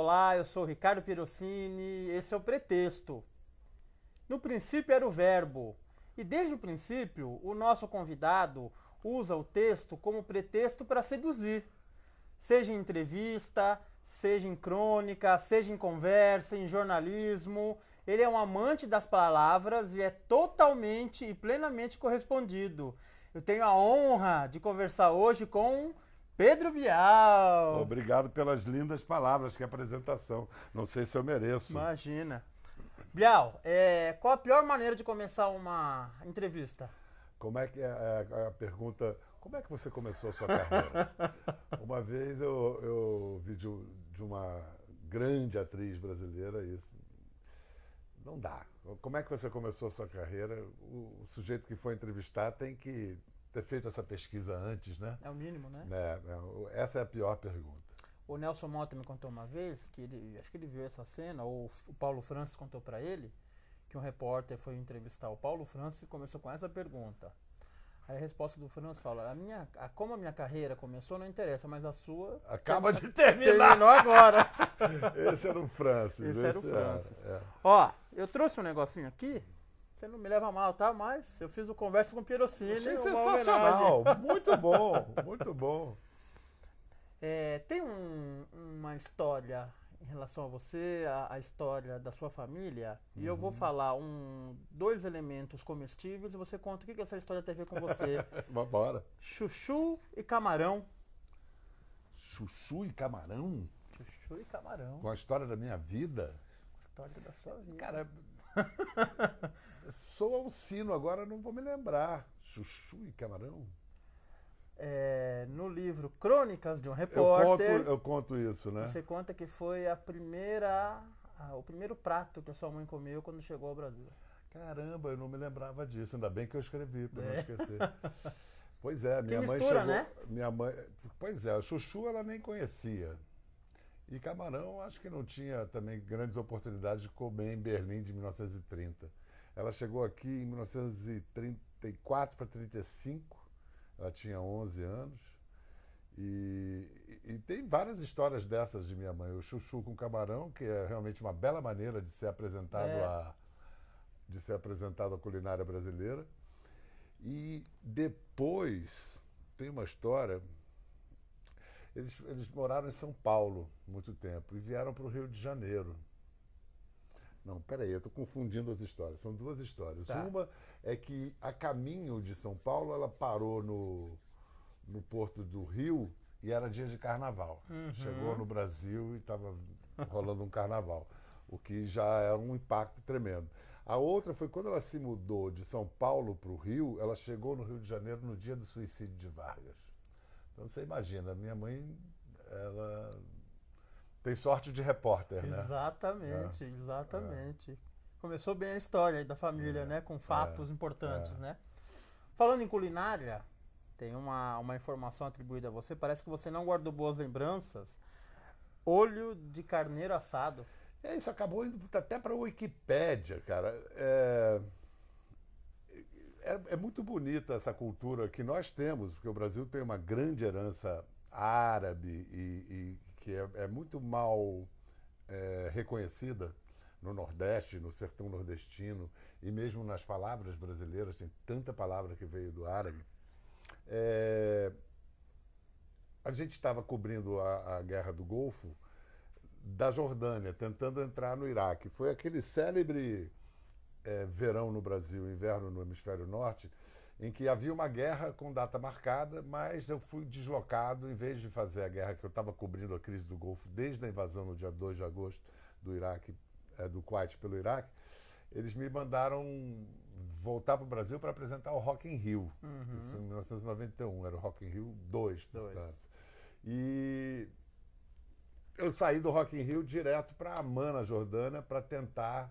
Olá, eu sou Ricardo Pirocini, esse é o pretexto. No princípio era o verbo, e desde o princípio o nosso convidado usa o texto como pretexto para seduzir, seja em entrevista, seja em crônica, seja em conversa, em jornalismo. Ele é um amante das palavras e é totalmente e plenamente correspondido. Eu tenho a honra de conversar hoje com Pedro Bial. Obrigado pelas lindas palavras, que apresentação. Não sei se eu mereço. Imagina. Bial, é, qual a pior maneira de começar uma entrevista? Como é que é, é, é a pergunta? Como é que você começou a sua carreira? uma vez eu, eu vi de, de uma grande atriz brasileira isso. Não dá. Como é que você começou a sua carreira? O, o sujeito que foi entrevistar tem que ter feito essa pesquisa antes, né? É o mínimo, né? É, é essa é a pior pergunta. O Nelson Mota me contou uma vez que ele, acho que ele viu essa cena, ou o Paulo Francis contou para ele, que um repórter foi entrevistar o Paulo Francis e começou com essa pergunta. Aí a resposta do Francis fala: a minha, a, como a minha carreira começou não interessa, mas a sua. Acaba de terminar! Terminou agora! esse era o Francis. Esse, esse era o Francis. É, é. Ó, eu trouxe um negocinho aqui você não me leva mal, tá? Mas eu fiz o Conversa com Pirocínio. sensacional! Muito bom, muito bom. É, tem um, uma história em relação a você, a, a história da sua família, uhum. e eu vou uhum. falar um, dois elementos comestíveis e você conta o que, que essa história tem a ver com você. Bora. Chuchu e camarão. Chuchu e camarão? Chuchu e camarão. Com a história da minha vida? A história da sua vida. Cara, Soa um sino, agora não vou me lembrar. Chuchu e camarão? É, no livro Crônicas de um Repórter. Eu conto, eu conto isso, né? Você conta que foi a primeira, o primeiro prato que a sua mãe comeu quando chegou ao Brasil. Caramba, eu não me lembrava disso. Ainda bem que eu escrevi, para é. não esquecer. pois é, minha mistura, mãe chegou. Né? Minha mãe, pois é, a Chuchu ela nem conhecia. E camarão, acho que não tinha também grandes oportunidades de comer em Berlim de 1930. Ela chegou aqui em 1934 para 35, ela tinha 11 anos. E, e, tem várias histórias dessas de minha mãe. O chuchu com camarão, que é realmente uma bela maneira de ser apresentado é. a de ser apresentado à culinária brasileira. E depois tem uma história eles, eles moraram em São Paulo muito tempo e vieram para o Rio de Janeiro. Não, peraí, eu estou confundindo as histórias. São duas histórias. Tá. Uma é que a caminho de São Paulo ela parou no, no porto do Rio e era dia de carnaval. Uhum. Chegou no Brasil e estava rolando um carnaval, o que já era é um impacto tremendo. A outra foi quando ela se mudou de São Paulo para o Rio, ela chegou no Rio de Janeiro no dia do suicídio de Vargas. Então você imagina, minha mãe, ela tem sorte de repórter, né? Exatamente, é. exatamente. É. Começou bem a história da família, é. né? Com fatos é. importantes, é. né? Falando em culinária, tem uma, uma informação atribuída a você. Parece que você não guardou boas lembranças. Olho de carneiro assado. É, isso acabou indo até para a Wikipédia, cara. É é, é muito bonita essa cultura que nós temos, porque o Brasil tem uma grande herança árabe e, e que é, é, muito mal é, reconhecida no Nordeste, no sertão nordestino e mesmo nas palavras brasileiras, tem tanta palavra que veio do árabe. É, a gente estava cobrindo a, a, guerra do Golfo da Jordânia, tentando entrar no Iraque. Foi aquele célebre é, verão no Brasil, inverno no hemisfério norte, em que havia uma guerra com data marcada, mas eu fui deslocado, em vez de fazer a guerra que eu estava cobrindo a crise do Golfo desde a invasão no dia 2 de agosto do Iraque, é, do Kuwait pelo Iraque, eles me mandaram voltar para o Brasil para apresentar o Rock in Rio. Uhum. Isso em 1991, era o Rock in Rio 2, portanto. Dois. E eu saí do Rock in Rio direto para na Jordânia, para tentar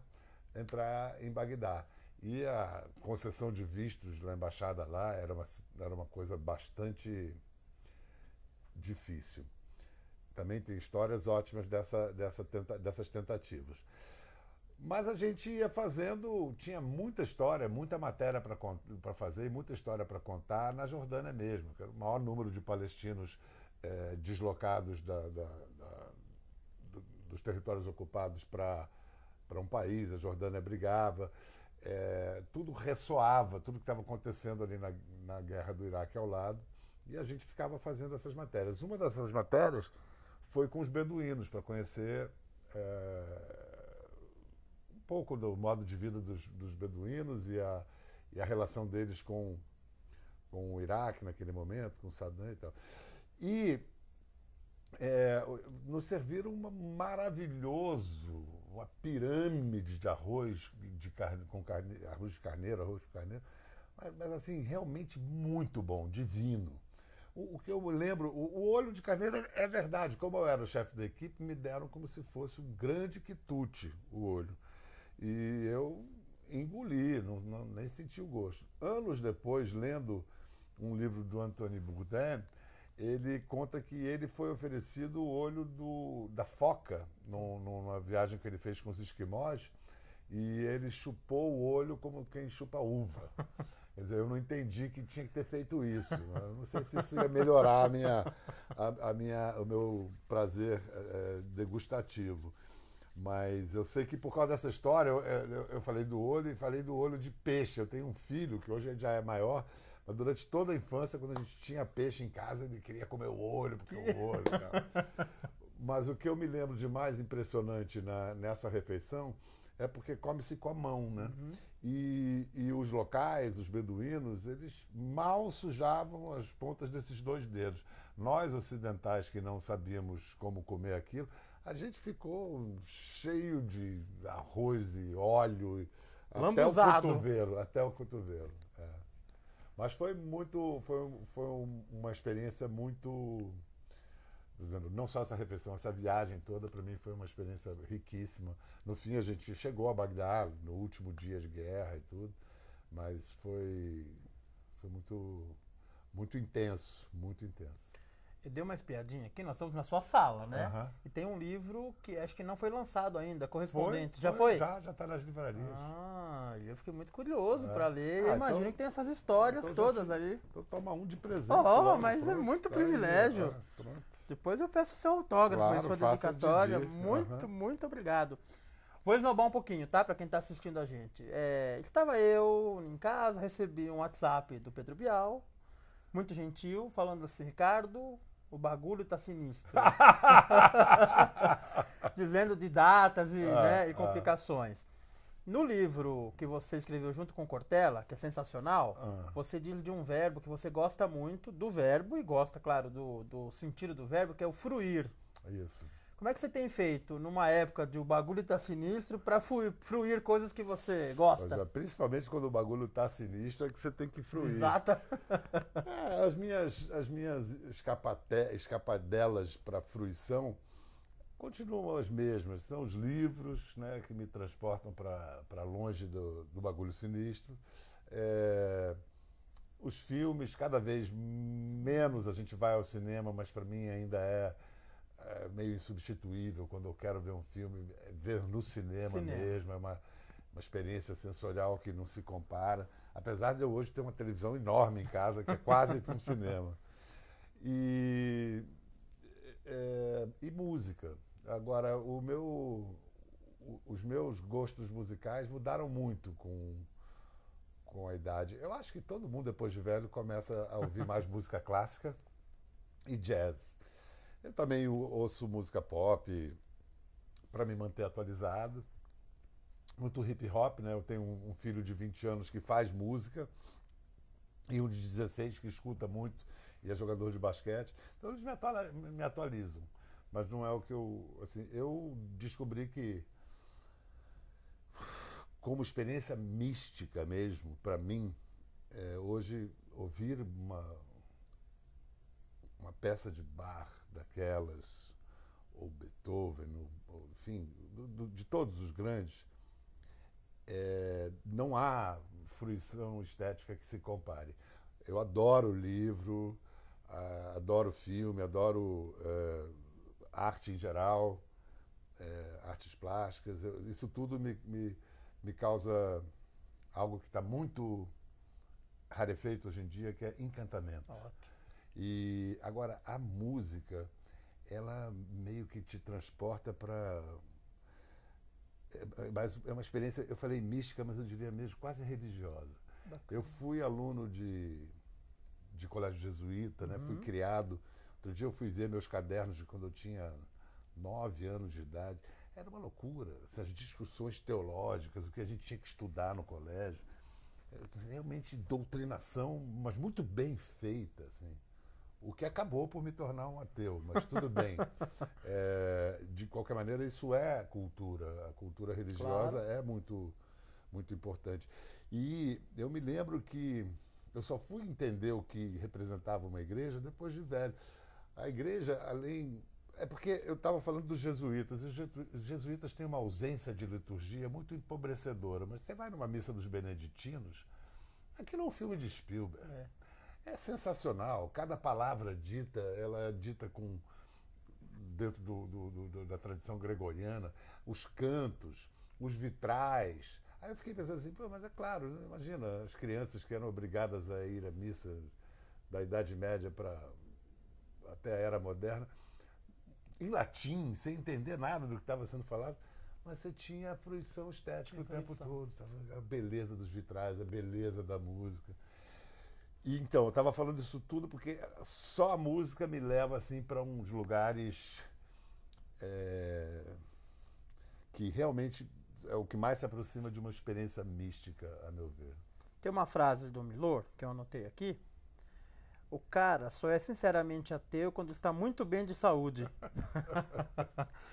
entrar em Bagdá. E a concessão de vistos na embaixada lá era uma, era uma coisa bastante difícil. Também tem histórias ótimas dessa, dessa tenta, dessas tentativas. Mas a gente ia fazendo, tinha muita história, muita matéria para fazer, muita história para contar na Jordânia mesmo, que era o maior número de palestinos é, deslocados da, da, da, do, dos territórios ocupados para para um país, a Jordânia brigava, é, tudo ressoava, tudo que estava acontecendo ali na, na guerra do Iraque ao lado, e a gente ficava fazendo essas matérias. Uma dessas matérias foi com os beduínos, para conhecer é, um pouco do modo de vida dos, dos beduínos e a, e a relação deles com, com o Iraque naquele momento, com Saddam e tal. E é, nos serviram um maravilhoso uma pirâmide de arroz, de carne, com carne, arroz de carneiro, arroz de carneiro. Mas, mas assim, realmente muito bom, divino. O, o que eu lembro, o, o, olho de carneiro é verdade. Como eu era o chefe da equipe, me deram como se fosse um grande quitute o olho. E eu engoli, não, não, nem senti o gosto. Anos depois, lendo um livro do Anthony Bourdain, ele conta que ele foi oferecido o olho do, da foca numa viagem que ele fez com os esquimós e ele chupou o olho como quem chupa uva. Quer dizer, eu não entendi que tinha que ter feito isso. Eu não sei se isso ia melhorar a minha, a, a minha, o meu prazer é, degustativo. Mas eu sei que por causa dessa história, eu, eu, eu falei do olho e falei do olho de peixe. Eu tenho um filho que hoje já é maior, mas durante toda a infância, quando a gente tinha peixe em casa, ele queria comer o olho, porque o olho. Né? Mas o que eu me lembro de mais impressionante na, nessa refeição é porque come-se com a mão, né? Uhum. E, e, os locais, os beduínos, eles mal sujavam as pontas desses dois dedos. Nós, ocidentais, que não sabíamos como comer aquilo, a gente ficou cheio de arroz e óleo Lambuzado. até o cotovelo, até o cotovelo. Mas foi muito. Foi, foi uma experiência muito. Dizendo, não só essa refeição, essa viagem toda, para mim foi uma experiência riquíssima. No fim, a gente chegou a Bagdá, no último dia de guerra e tudo, mas foi, foi muito, muito intenso muito intenso deu uma espiadinha aqui, nós estamos na sua sala, né? Uhum. E tem um livro que acho que não foi lançado ainda, correspondente. Foi, já foi? Já, já está nas livrarias. Ah, eu fiquei muito curioso é. para ler. Ah, eu então imagino então, que tem essas histórias então todas te, ali. Então toma um de presente. Oh, oh mas é pronto, é muito tá privilégio. Aí, ah, Depois eu peço o seu autógrafo, claro, sua dedicatória. Muito, uhum. muito obrigado. Vou esnobar um pouquinho, tá? Para quem está assistindo a gente. É, estava eu em casa, recebi um WhatsApp do Pedro Bial, muito gentil, falando assim, Ricardo, o bagulho tá sinistro. Dizendo de datas e, ah, né, e ah. complicações. Ah. No livro que você escreveu junto com Cortella, que é sensacional, ah. você diz de um verbo que você gosta muito, do verbo, e gosta, claro, do, do sentido do verbo, que é o fruir. Isso. Como é que você tem feito numa época de o bagulho tá sinistro para fruir coisas que você gosta? Principalmente quando o bagulho tá sinistro é que você tem que fruir. Exata. É, as minhas as minhas escapate, escapadelas para fruição continuam as mesmas. São os livros, né, que me transportam para longe do, do, bagulho sinistro. É os filmes, cada vez menos a gente vai ao cinema, mas para mim ainda é é meio insubstituível quando eu quero ver um filme, é, ver no cinema, cinema. mesmo, é uma, uma experiência sensorial que não se compara. Apesar de eu hoje ter uma televisão enorme em casa, que é quase um cinema. E, é, e música. Agora, o meu, os meus gostos musicais mudaram muito com, com a idade. Eu acho que todo mundo, depois de velho, começa a ouvir mais música clássica e jazz. Eu também ouço música pop para me manter atualizado. Muito hip hop, né? Eu tenho um filho de 20 anos que faz música e um de 16 que escuta muito e é jogador de basquete. Então eles me atualizam. Mas não é o que eu. Assim, eu descobri que como experiência mística mesmo, para mim, é, hoje ouvir uma, uma peça de bar daquelas, ou Beethoven, ou, enfim, do, do, de todos os grandes, é, não há fruição estética que se compare. Eu adoro livro, adoro filme, adoro é, arte em geral, é, artes plásticas. Isso tudo me, me, me causa algo que está muito rarefeito hoje em dia, que é encantamento. Ótimo. E agora a música, ela meio que te transporta para é, é, mas é uma experiência, eu falei mística, mas eu diria mesmo quase religiosa. Bacana. Eu fui aluno de, de colégio jesuíta, né? Uhum. Fui criado. Outro dia eu fui ver meus cadernos de quando eu tinha nove anos de idade. Era uma loucura. Essas assim, discussões teológicas, o que a gente tinha que estudar no colégio. É, realmente doutrinação, mas muito bem feita, assim o que acabou por me tornar um ateu, mas tudo bem. É, de qualquer maneira, isso é cultura. A cultura religiosa claro. é muito, muito importante. E eu me lembro que eu só fui entender o que representava uma igreja depois de velho. A igreja, além. É porque eu estava falando dos jesuítas. Os jesuítas têm uma ausência de liturgia muito empobrecedora, mas você vai numa missa dos beneditinos, aquilo é um filme de Spielberg. É é sensacional. Cada palavra dita, ela é dita com dentro do, do, do, da tradição gregoriana, os cantos, os vitrais. Aí eu fiquei pensando assim, mas é claro, né? imagina as crianças que eram obrigadas a ir à missa da Idade Média para até a Era Moderna, em latim, sem entender nada do que estava sendo falado, mas você tinha a fruição estética o fruição. tempo todo, a beleza dos vitrais, a beleza da música. E então, eu estava falando isso tudo porque só a música me leva assim para uns lugares é, que realmente é o que mais se aproxima de uma experiência mística, a meu ver. Tem uma frase do Milor que eu anotei aqui. O cara só é sinceramente ateu quando está muito bem de saúde.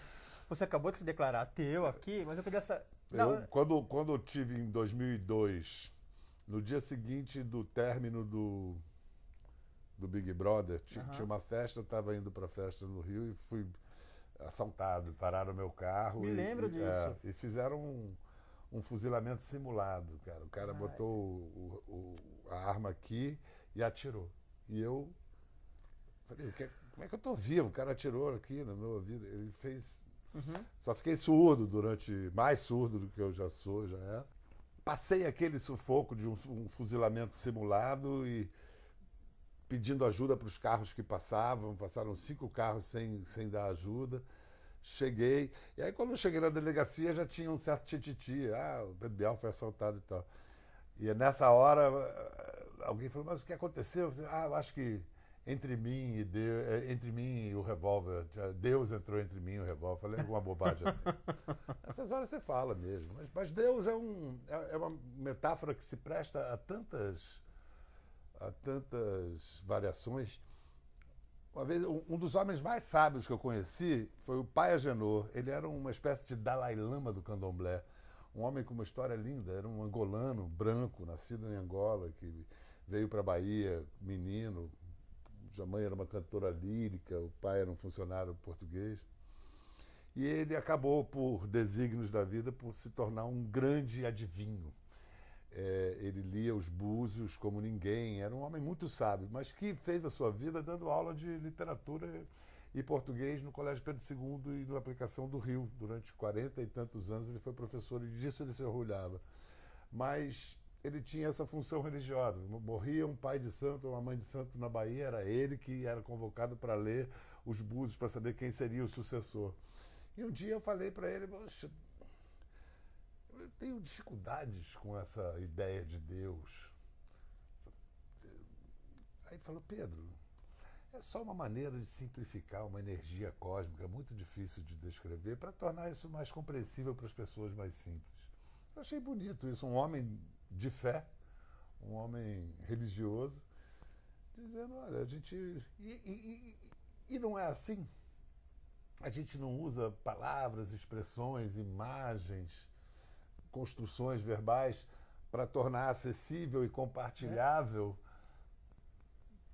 Você acabou de se declarar ateu aqui, mas eu queria saber. quando, quando eu tive em 2002 no dia seguinte do término do, do Big Brother, uhum. tinha uma festa, eu estava indo para festa no Rio e fui assaltado, pararam meu carro. Me e, lembro e, é, disso. É, e fizeram um, um, fuzilamento simulado, cara. O cara Ai. botou o, o, a arma aqui e atirou. E eu falei, é, como é que eu tô vivo? O cara atirou aqui no meu ouvido. Ele fez. Uhum. Só fiquei surdo durante. mais surdo do que eu já sou, já era. É. Passei aquele sufoco de um, um fuzilamento simulado e pedindo ajuda para os carros que passavam. Passaram cinco carros sem, sem dar ajuda. Cheguei. E aí, quando eu cheguei na delegacia, já tinha um certo tititi. Ah, o Pedro Bial foi assaltado e tal. E nessa hora, eh, alguém falou: Mas o que aconteceu? Eu falei, ah, eu acho que entre mim e Deus, é, entre mim e o revólver, Deus entrou entre mim e o revólver, falei alguma bobagem assim. Essas horas você fala mesmo, mas, mas Deus é, um, é, é, uma metáfora que se presta a tantas, a tantas variações. Uma vez, um dos homens mais sábios que eu conheci foi o Pai Agenor. Ele era uma espécie de Dalai Lama do candomblé. Um homem com uma história linda, era um angolano branco, nascido em Angola, que veio para a Bahia, menino, a mãe era uma cantora lírica, o pai era um funcionário português. E ele acabou, por desígnios da vida, por se tornar um grande adivinho. É, ele lia os búzios como ninguém, era um homem muito sábio, mas que fez a sua vida dando aula de literatura e português no Colégio Pedro II e na aplicação do Rio. Durante quarenta e tantos anos ele foi professor e disso ele se orgulhava. Mas ele tinha essa função religiosa. Morria um pai de santo, uma mãe de santo na Bahia, era ele que era convocado para ler os búzios, para saber quem seria o sucessor. E um dia eu falei para ele, poxa, eu tenho dificuldades com essa ideia de Deus. Eh, aí ele falou, Pedro, é só uma maneira de simplificar uma energia cósmica muito difícil de descrever para tornar isso mais compreensível para as pessoas mais simples. Eu achei bonito isso, um homem de fé, um homem religioso, dizendo: olha, a gente. E, e, e não é assim. A gente não usa palavras, expressões, imagens, construções verbais para tornar acessível e compartilhável é.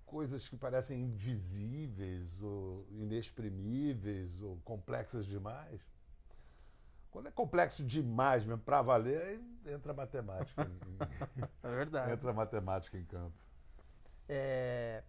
coisas que parecem indizíveis ou inexprimíveis ou complexas demais. Quando é complexo demais mesmo, para valer, entra matemática. Em... é verdade. Entra matemática em campo. É...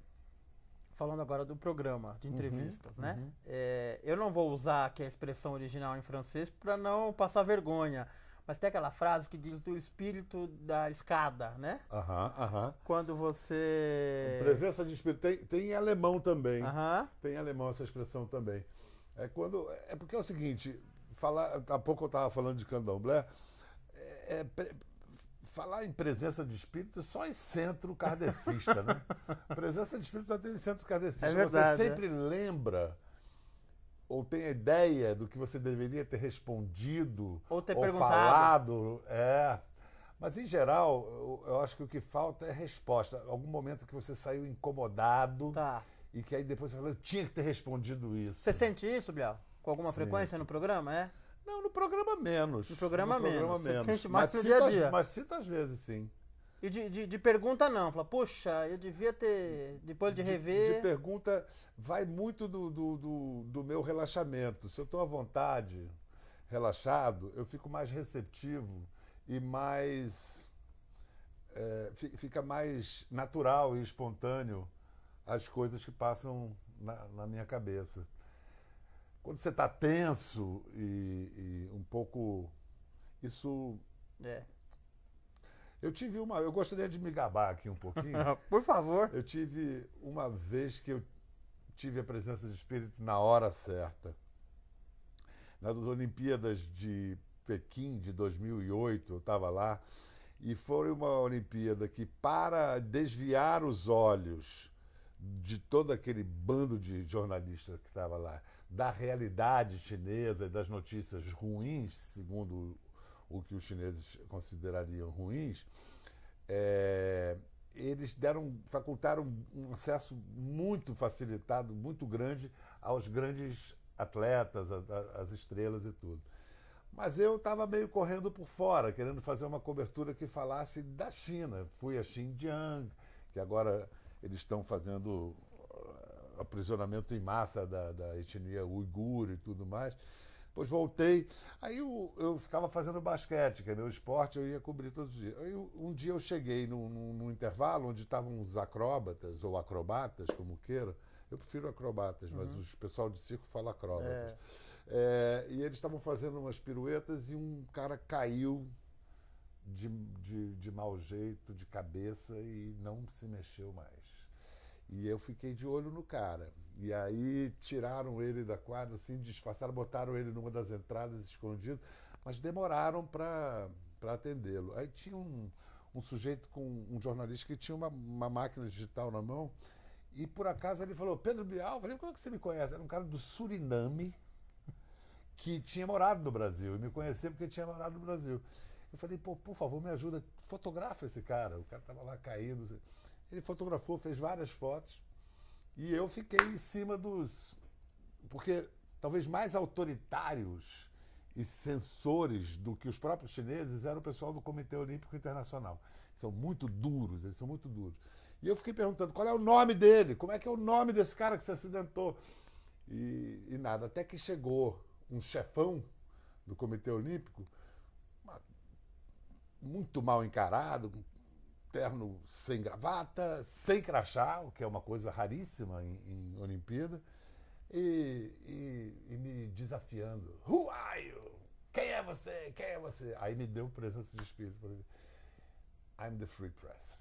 Falando agora do programa de uhum, entrevistas, uhum, né? Uhum. É... Eu não vou usar aqui a expressão original em francês para não passar vergonha. Mas tem aquela frase que diz do espírito da escada, né? Aham, aham. Quando você. Em presença de espírito. Tem, tem em alemão também. Aham. Tem em alemão essa expressão também. É quando. É porque é o seguinte, falar, há pouco eu estava falando de candomblé, é, é falar em presença de espírito só em centro kardecista, né? presença de espírito só tem em centro kardecista. É verdade, você é. sempre é? lembra ou tem a ideia do que você deveria ter respondido ou ter ou perguntado. falado, é. Mas em geral, eu, eu, acho que o que falta é resposta. Algum momento que você saiu incomodado tá. e que aí depois você falou, eu tinha que ter respondido isso. Você sente isso, Biel? com alguma frequência no programa, é? Não, no programa menos. No programa, no programa menos. menos. mais mas dia a dia. Mas cita às vezes, sim. E de, de, de, pergunta não, fala, poxa, eu devia ter, depois de, de rever... De, pergunta, vai muito do, do, do, do meu relaxamento. Se eu estou à vontade, relaxado, eu fico mais receptivo e mais... É, fica mais natural e espontâneo as coisas que passam na, na minha cabeça quando você está tenso e, e, um pouco. Isso. É. Eu tive uma. Eu gostaria de me gabar aqui um pouquinho. Por favor. Eu tive uma vez que eu tive a presença de espírito na hora certa. Nas Olimpíadas de Pequim de 2008, eu estava lá, e foi uma Olimpíada que, para desviar os olhos de todo aquele bando de jornalistas que estava lá, da realidade chinesa e das notícias ruins, segundo o que os chineses considerariam ruins, é, eles deram, facultaram um acesso muito facilitado, muito grande aos grandes atletas, às estrelas e tudo. Mas eu estava meio correndo por fora, querendo fazer uma cobertura que falasse da China. Fui a Xinjiang, que agora eles estão fazendo eh, aprisionamento em massa da, da etnia uigur e tudo mais. Depois voltei. Aí eu, eu ficava fazendo basquete, que é meu esporte, eu ia cobrir todos os dias. Aí um dia eu cheguei num, num, num intervalo onde estavam os acróbatas, ou acrobatas, como queiram. Eu prefiro acrobatas, uhum. mas o pessoal de circo fala acróbatas. É. É, e eles estavam fazendo umas piruetas e um cara caiu de, de, de mau jeito, de cabeça, e não se mexeu mais. E eu fiquei de olho no cara. E aí tiraram ele da quadra, assim, disfarçaram, botaram ele numa das entradas escondido, mas demoraram para atendê-lo. Aí tinha um, um sujeito com um jornalista que tinha uma, uma máquina digital na mão. E por acaso ele falou, Pedro Bial, eu falei, como é que você me conhece? Era um cara do Suriname que tinha morado no Brasil e me conhecia porque tinha morado no Brasil. Eu falei, pô, por favor, me ajuda, fotografa esse cara. O cara estava lá caindo. Assim. Ele fotografou, fez várias fotos. E eu fiquei em cima dos. Porque talvez mais autoritários e censores do que os próprios chineses era o pessoal do Comitê Olímpico Internacional. São muito duros, eles são muito duros. E eu fiquei perguntando qual é o nome dele, como é que é o nome desse cara que se acidentou. E, e nada, até que chegou um chefão do Comitê Olímpico, muito mal encarado, com terno sem gravata, sem crachá, o que é uma coisa raríssima em, em Olimpíada, e, e, e, me desafiando. Who are you? Quem é você? Quem é você? Aí me deu presença de espírito, por I'm the free press.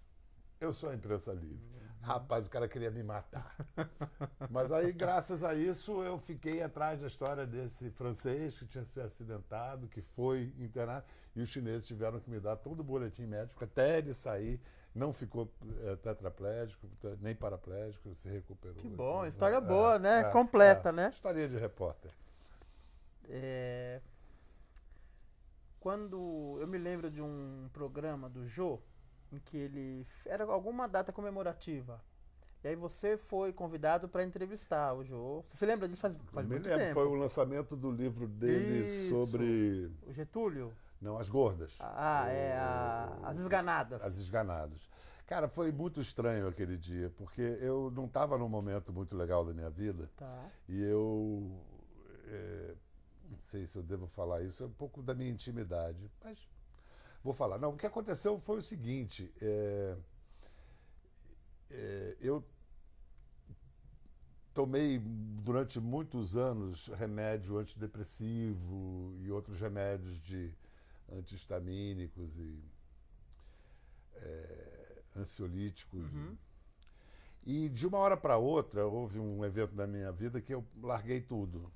Eu sou a imprensa livre. Uhum. Rapaz, o cara queria me matar. Mas aí, graças a isso, eu fiquei atrás da história desse francês que tinha se acidentado, que foi internado. E os chineses tiveram que me dar todo o boletim médico até ele sair. Não ficou eh, tetraplégico, nem paraplégico, se recuperou. Que bom, história é, boa, né? É, Completa, é. né? História de repórter. É, quando eu me lembro de um programa do Jô, em que ele era alguma data comemorativa. E aí você foi convidado para entrevistar o Jô. Você se lembra disso faz, faz Me muito lembro, tempo? Foi o lançamento do livro dele Isso. sobre o Getúlio. Não, as gordas. Ah, ah, o... é a... as esganadas. As esganadas. Cara, foi muito estranho aquele dia, porque eu não estava num momento muito legal da minha vida. Tá. E eu é... não sei se eu devo falar isso, é um pouco da minha intimidade, mas vou falar. Não, o que aconteceu foi o seguinte: é, é, eu tomei durante muitos anos remédio antidepressivo e outros remédios de antihistamínicos e é, ansiolíticos. Uhum. E de uma hora para outra houve um evento na minha vida que eu larguei tudo,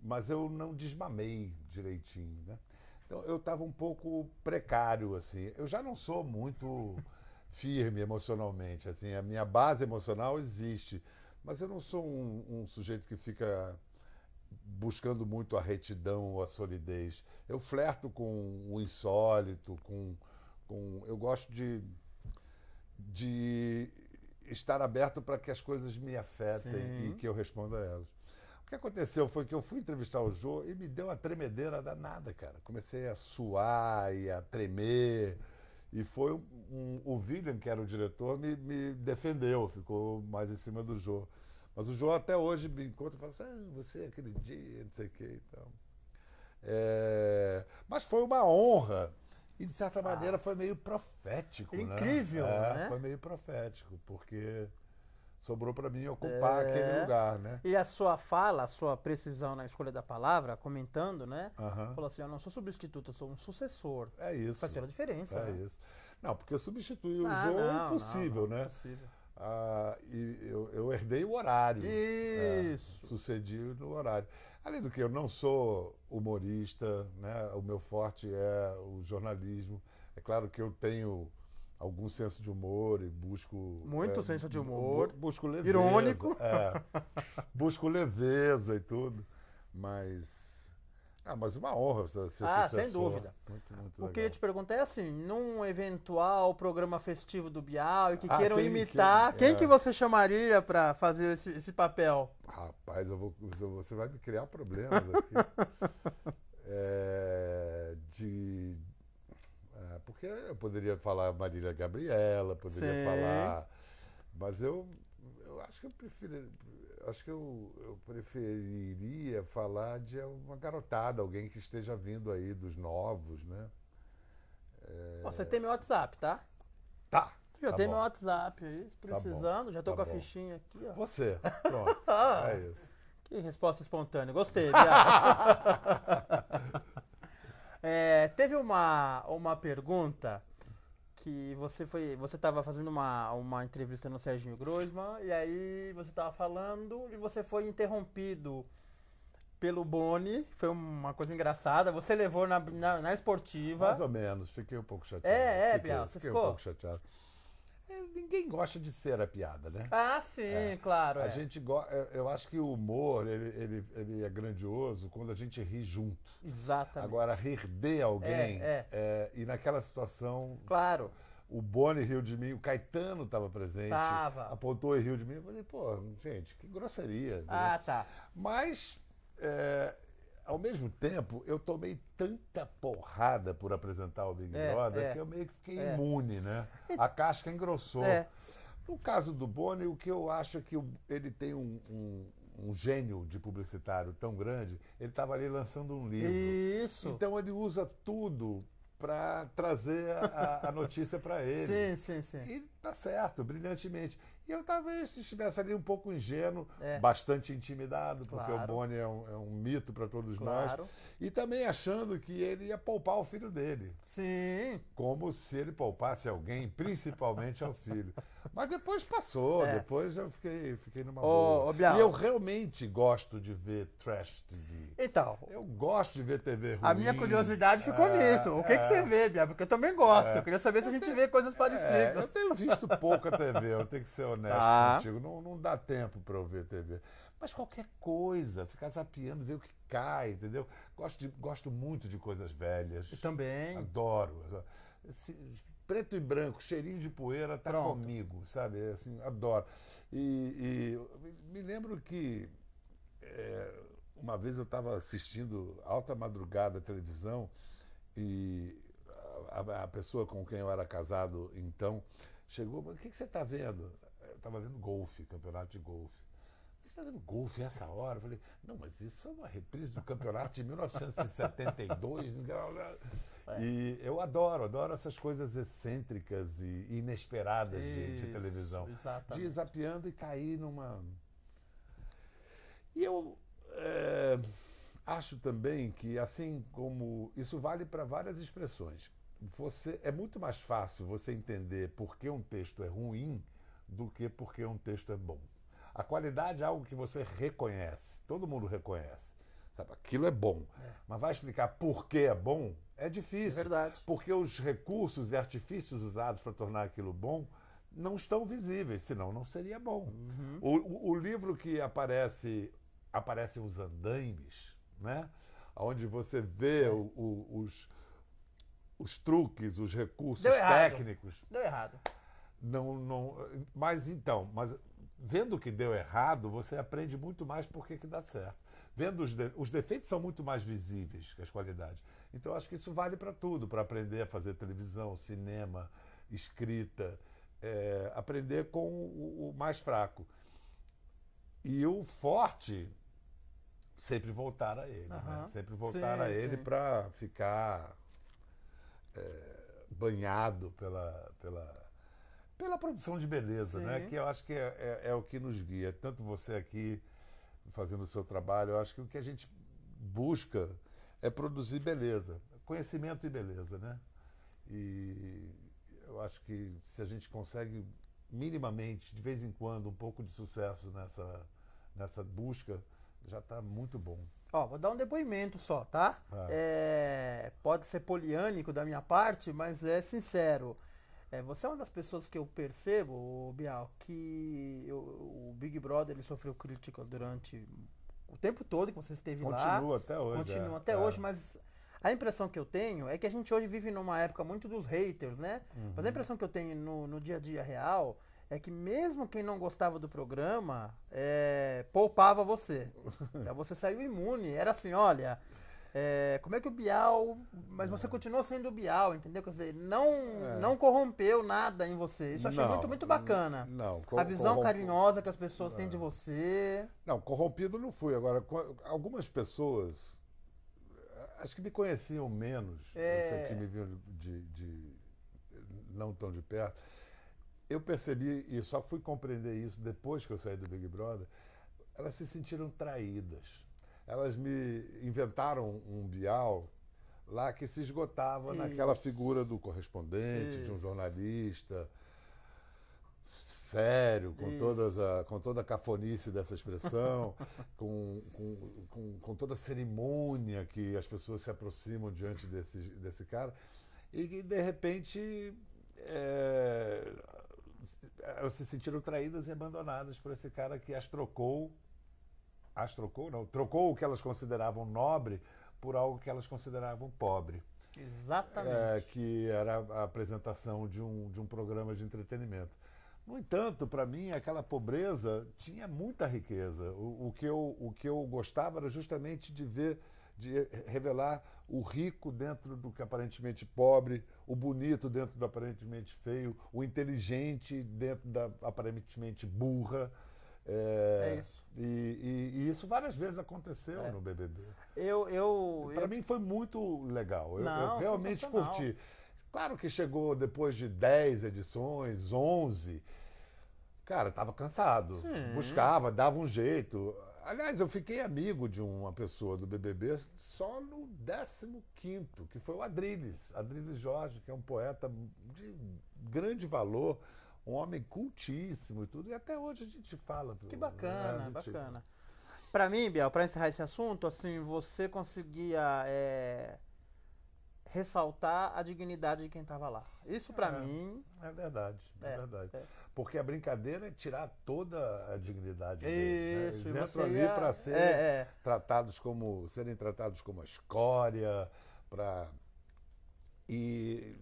mas eu não desmamei direitinho, né? Então eu estava um pouco precário, assim. Eu já não sou muito firme emocionalmente, assim. A minha base emocional existe, mas eu não sou um, um sujeito que fica buscando muito a retidão ou a solidez. Eu flerto com o insólito, com, com eu gosto de, de estar aberto para que as coisas me afetem Sim. e que eu responda a elas que aconteceu foi que eu fui entrevistar o Jô e me deu uma tremedeira danada, cara. Comecei a suar e a tremer. E foi um, um, o William, que era o diretor, me, me, defendeu, ficou mais em cima do Jô. Mas o Jô até hoje me encontra e fala assim, ah, você é aquele dia, não sei o quê. Então. É... Mas foi uma honra. E, de certa ah. maneira, ah. foi meio profético. É né? Incrível, né? É, né? Foi meio profético, porque sobrou para mim ocupar é... aquele lugar, né? E a sua fala, a sua precisão na escolha da palavra, comentando, né? Uhum. Falou assim, eu não sou substituto, eu sou um sucessor. É isso. Faz toda a diferença. É né? isso. Não, porque substituir o ah, jogo é impossível, não, não, é né? Impossível. Ah, e eu, eu, herdei o horário. Né? Isso. sucedi no horário. Além do que, eu não sou humorista, né? O meu forte é o jornalismo. É claro que eu tenho algum senso de humor e busco. Muito é, senso de humor. busco leveza. Irônico. É, busco leveza e tudo. Mas. Ah, mas uma honra ser, ah, sucessor. sem dúvida. Muito, muito o que eu te pergunto é assim, num eventual programa festivo do Bial e que ah, queiram quem, imitar, quem, é. que você chamaria para fazer esse, esse, papel? Rapaz, eu vou, você vai me criar problemas aqui. é, de eu poderia falar Marília Gabriela, poderia Sim. falar. Mas eu, eu acho que eu prefiro. Acho que eu, eu preferiria falar de uma garotada, alguém que esteja vindo aí dos novos, né? É... Você tem meu WhatsApp, tá? Tá. Eu tá tenho bom. meu WhatsApp aí, tá precisando. Tá já tô tá com bom. a fichinha aqui, ó. Você, pronto. é isso. Que resposta espontânea. Gostei, É, teve uma, uma pergunta que você foi. Você estava fazendo uma, uma entrevista no Serginho Grosman, e aí você estava falando e você foi interrompido pelo Boni. Foi uma coisa engraçada. Você levou na, na, na esportiva. Mais ou menos, fiquei um pouco chateado. É, é, fiquei, Biel, você fiquei ficou? um pouco chateado. É, ninguém gosta de ser a piada, né? Ah, sim, é. claro. A é. gente go... É, eu acho que o humor ele, ele, ele, é grandioso quando a gente ri junto. Exatamente. Agora, rir de alguém é, é, é. e naquela situação. Claro. O Boni riu de mim, o Caetano estava presente. Tava. Apontou e riu de mim. Eu falei, pô, gente, que grosseria. Né? Ah, tá. Mas ao mesmo tempo, eu tomei tanta porrada por apresentar o Big é, Brother é, que eu meio que fiquei é. imune, né? A casca engrossou. É. No caso do Boni, o que eu acho é que ele tem um, um, um gênio de publicitário tão grande, ele estava ali lançando um livro. Isso. Então ele usa tudo para trazer a, a notícia para ele. Sim, sim, sim. E tá certo, brilhantemente. E eu talvez estivesse ali um pouco ingênuo, é. bastante intimidado, porque claro. o Boni é um, é um mito para todos claro. nós. E também achando que ele ia poupar o filho dele. Sim. Como se ele poupasse alguém, principalmente ao filho. Mas depois passou, é. depois eu fiquei, fiquei numa ô, boa. Ô, e eu realmente gosto de ver trash TV. Então. Eu gosto de ver TV ruim. A minha curiosidade ficou é, nisso. O que, que é. você vê, Bial? Porque eu também gosto. É. Eu queria saber se a gente tenho, vê coisas parecidas. eu tenho visto assisto da TV, eu tenho que ser honesto ah. contigo. Não, não dá tempo para eu ver TV. Mas qualquer coisa, ficar zapeando, ver o que cai, entendeu? Gosto, de, gosto muito de coisas velhas. Eu também. Adoro. Esse, preto e branco, cheirinho de poeira, tá Pronto. comigo, sabe? É assim, adoro. E, e me lembro que é, uma vez eu estava assistindo alta madrugada televisão e a, pessoa com quem eu era casado então Chegou, mas o que, que você está vendo? Eu estava vendo golfe, campeonato de golfe. Você está vendo golfe essa hora? Eu falei, não, mas isso é uma reprise do campeonato de 1972. é. E eu adoro, adoro essas coisas excêntricas e inesperadas isso, de, de, televisão. Exatamente. De ir zapeando e cair numa. E eu é, acho também que, assim como. Isso vale para várias expressões você é muito mais fácil você entender por que um texto é ruim do que por que um texto é bom. A qualidade é algo que você reconhece, todo mundo reconhece. Sabe, aquilo é bom, é. mas vai explicar por que é bom? É difícil. É verdade. Porque os recursos e artifícios usados para tornar aquilo bom não estão visíveis, senão não seria bom. Uhum. O, o, livro que aparece aparecem os andaimes, né? Onde você vê é. o, o, os os truques, os recursos Deu técnicos. Deu errado. Não, não, mas então, mas vendo o que deu errado, você aprende muito mais por que dá certo. Vendo os, de, os defeitos são muito mais visíveis que as qualidades. Então, acho que isso vale para tudo, para aprender a fazer televisão, cinema, escrita, é, aprender com o, o mais fraco. E o forte, sempre voltar a ele, uhum. né? Sempre voltar sim, a ele para ficar é, banhado pela, pela, pela produção de beleza, né? Que eu acho que é, é, é, o que nos guia. Tanto você aqui fazendo o seu trabalho, eu acho que o que a gente busca é produzir beleza, conhecimento e beleza, né? E eu acho que se a gente consegue minimamente, de vez em quando, um pouco de sucesso nessa, nessa busca, já está muito bom. Ó, vou dar um depoimento só, tá? Ah. É, pode ser poliânico da minha parte, mas é sincero. É, você é uma das pessoas que eu percebo, Bial, que o Big Brother ele sofreu críticas durante o tempo todo que você esteve continua lá. Continua até hoje. Continua é. até é. hoje, mas a impressão que eu tenho é que a gente hoje vive numa época muito dos haters, né? Uhum. Mas a uhum. impressão que eu tenho no, no dia a dia real é que mesmo quem não gostava do programa é, poupava você. Então você saiu imune. Era assim, olha. É, como é que o Bial. Mas você continuou sendo o Bial, entendeu? Quer dizer, não, é. não corrompeu nada em você. Isso eu achei não, muito, muito bacana. Não, A visão corrompo. carinhosa que as pessoas têm de é. você. Não, corrompido não fui. Agora, algumas pessoas. Eh, acho que me conheciam menos. É. Esse me viram de, de. não tão de perto eu percebi, e só fui compreender isso depois que eu saí do Big Brother, elas se sentiram traídas. Elas me inventaram um bial lá que se esgotava isso. naquela figura do correspondente, isso. de um jornalista sério, com, todas a, com toda a cafonice dessa expressão, com, com, com, com, toda a cerimônia que as pessoas se aproximam diante desse, desse cara. E que, de repente, é, elas se sentiram traídas e abandonadas por esse cara que as trocou, as trocou, não, trocou o que elas consideravam nobre por algo que elas consideravam pobre. Exatamente. É, que era a apresentação de um, de um programa de entretenimento. No entanto, para mim, aquela pobreza tinha muita riqueza. O, o, que eu, o que eu gostava era justamente de ver de revelar o rico dentro do que aparentemente pobre, o bonito dentro do aparentemente feio, o inteligente dentro da aparentemente burra. É, é isso. E, e, e, isso várias vezes aconteceu é. no BBB. Eu, eu, Para eu... mim foi muito legal. Eu, Não, eu realmente curti. Claro que chegou depois de 10 edições, 11. Cara, estava cansado. Sim. Buscava, dava um jeito. Aliás, eu fiquei amigo de uma pessoa do BBB só no 15, que foi o Adriles, Adriles Jorge, que é um poeta de grande valor, um homem cultíssimo e tudo. E até hoje a gente fala. Que bacana, né? gente... bacana. Para mim, Biel, para encerrar esse assunto, assim, você conseguia. É ressaltar a dignidade de quem estava lá. Isso para é, mim é verdade, é, é verdade. É. Porque a brincadeira é tirar toda a dignidade Isso, deles. Né? Eles entram ali para ser é, é. tratados como serem tratados como a escória, para e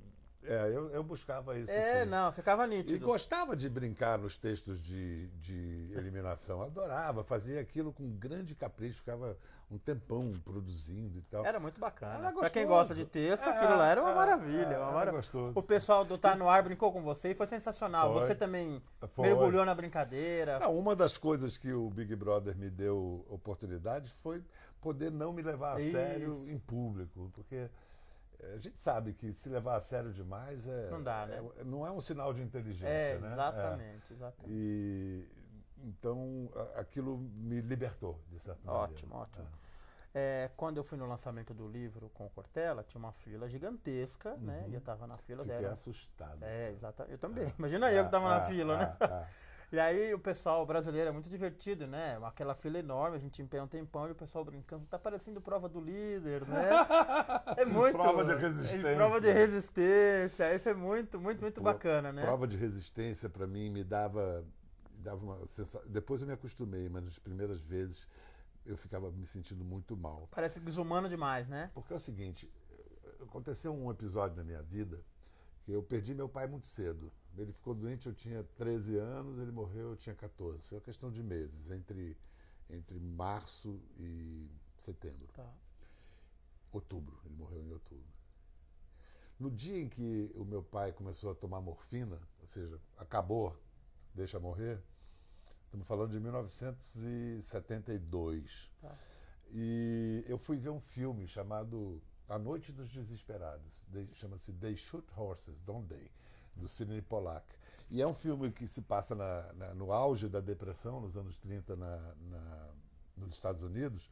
é, eu, eu buscava isso. É, sim. não, ficava nítido. E gostava de brincar nos textos de, de eliminação. Adorava, fazia aquilo com grande capricho, ficava um tempão produzindo e tal. Era muito bacana. Para quem gosta de texto, é, aquilo lá era uma é, maravilha. Era, uma marav... gostoso. O pessoal do Tá no Ar brincou com você e foi sensacional. Foi, você também foi. mergulhou na brincadeira. Não, uma das coisas que o Big Brother me deu oportunidade foi poder não me levar a isso. sério em público, porque a gente sabe que se levar a sério demais é, não, dá, né? é, não é um sinal de inteligência, é, né? Exatamente, é. exatamente. então aquilo me libertou, de certa maneira. Ótimo, ótimo. É. é, quando eu fui no lançamento do livro com o Cortella, tinha uma fila gigantesca, uhum. né? E uhum. eu estava na fila dela. Fiquei assustado. É, exatamente. Eu também. É. Imagina eu que estava ah, na fila, ah, né? Ah, e aí o pessoal brasileiro é muito divertido, né? Aquela fila enorme, a gente em pé um tempão e o pessoal brincando. Tá parecendo prova do líder, né? É muito. prova de resistência. É, prova de resistência. Isso é muito, muito, muito bacana, né? Prova de resistência para mim me dava, me dava uma sensação. Depois eu me acostumei, mas nas primeiras vezes eu ficava me sentindo muito mal. Parece desumano demais, né? Porque é o seguinte, aconteceu um episódio na minha vida que eu perdi meu pai muito cedo. Ele ficou doente, eu tinha 13 anos, ele morreu, eu tinha 14. Foi uma questão de meses, entre, entre março e setembro. Tá. Outubro, ele morreu em outubro. No dia em que o meu pai começou a tomar morfina, ou seja, acabou, deixa morrer, estamos falando de 1972. Tá. E eu fui ver um filme chamado A Noite dos Desesperados, chama-se They Shoot Horses, Don't They? do Sidney Pollack. E é um filme que se passa na, na, no auge da depressão, nos anos 30, na, na, nos Estados Unidos,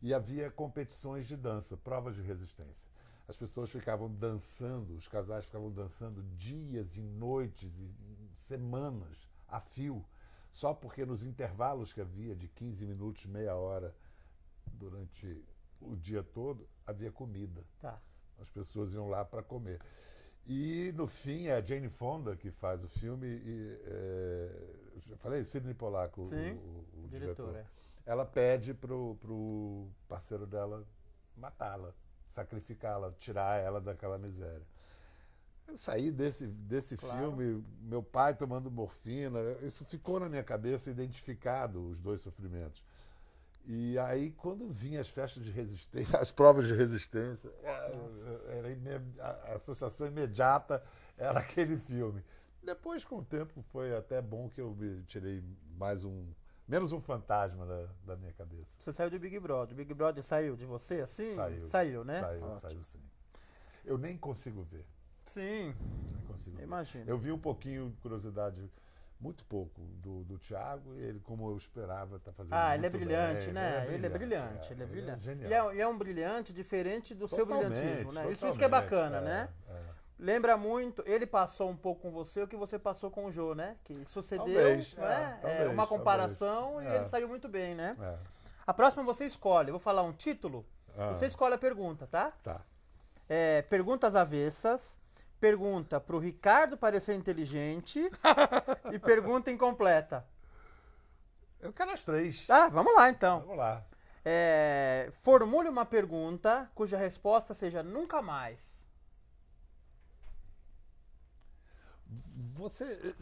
e havia competições de dança, provas de resistência. As pessoas ficavam dançando, os casais ficavam dançando dias e noites e semanas a fio, só porque nos intervalos que havia de 15 minutos, meia hora, durante o dia todo, havia comida. Tá. As pessoas iam lá para comer. E no fim é a Jane Fonda que faz o filme. E, é, falei, Sidney Polaco, Sim, o, o, diretor. É. Ela pede pro, o parceiro dela matá-la, sacrificá-la, tirar ela daquela miséria. Eu saí desse, desse claro. filme, meu pai tomando morfina, isso ficou na minha cabeça identificado, os dois sofrimentos. E aí, quando vinha as festas de resistência, as provas de resistência, é, era, a associação imediata era aquele filme. Depois, com o tempo, foi até bom que eu tirei mais um. Menos um fantasma da, da minha cabeça. Você saiu do Big Brother. O Big Brother saiu de você assim? Saiu. Saiu, né? Saiu, Ótimo. saiu sim. Eu nem consigo ver. Sim. Nem consigo Imagina. Eu vi um pouquinho, curiosidade muito pouco do, do Thiago. Ele, como eu esperava, está fazendo. Ah, ele é brilhante, bem. né? Ele é brilhante, ele é brilhante. É, ele é, ele é, é, é um brilhante diferente do totalmente, seu brilhantismo, né? Isso, isso que é bacana, é, né? É. Lembra muito, ele passou um pouco com você o que você passou com o Jô, né? Que sucedeu, talvez, né? Talvez, uma comparação talvez. e ele saiu muito bem, né? A próxima você escolhe. Eu vou falar um título. Ah. Você escolhe a pergunta, tá? Tá. É, perguntas avessas pergunta pro Ricardo parecer inteligente e pergunta incompleta. Eu quero as três. Ah, vamos lá então. Vamos lá. É, formule uma pergunta cuja resposta seja nunca mais. Você,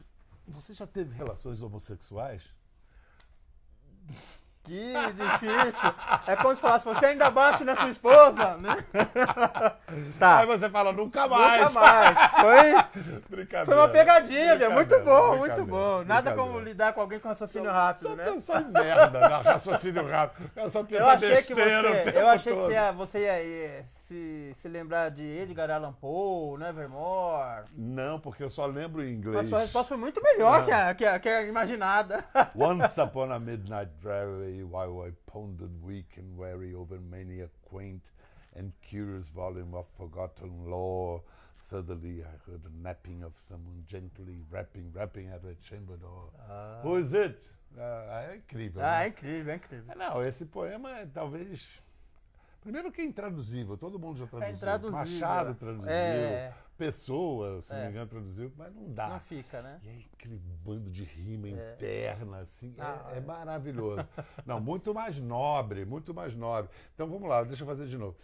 você já teve relações homossexuais? Que difícil. É como se falasse, você ainda bate na sua esposa, né? Tá. Aí você fala, nunca mais. Nunca mais. Foi, foi uma pegadinha, Muito bom, muito bom. Nada como lidar com alguém com raciocínio rápido, só né? Só em merda, não, né? raciocínio rápido. Eu só eu achei besteira que você, Eu achei todo. que você ia, você ia eh, se, se lembrar de Edgar Allan Poe, né, Não, porque eu só lembro em inglês. A sua resposta foi muito melhor que a, que, a, que a imaginada. Once Upon a Midnight Railway while I pondered weak and weary over many a quaint and curious volume of forgotten lore. Suddenly I heard a napping of someone gently rapping, rapping at a chamber door. Ah. Who is it? Uh, ah, é eh? incrível. Ah, é incrível, é incrível. Não, esse poema é talvez Primeiro que é intraduzível, todo mundo já traduziu. É Machado traduziu, é. Pessoa, se é. não me é. engano, traduziu, mas não dá. Não fica, né? E aí, aquele bando de rima é. interna, assim, é, ah, é, é, maravilhoso. não, muito mais nobre, muito mais nobre. Então vamos lá, deixa eu fazer de novo.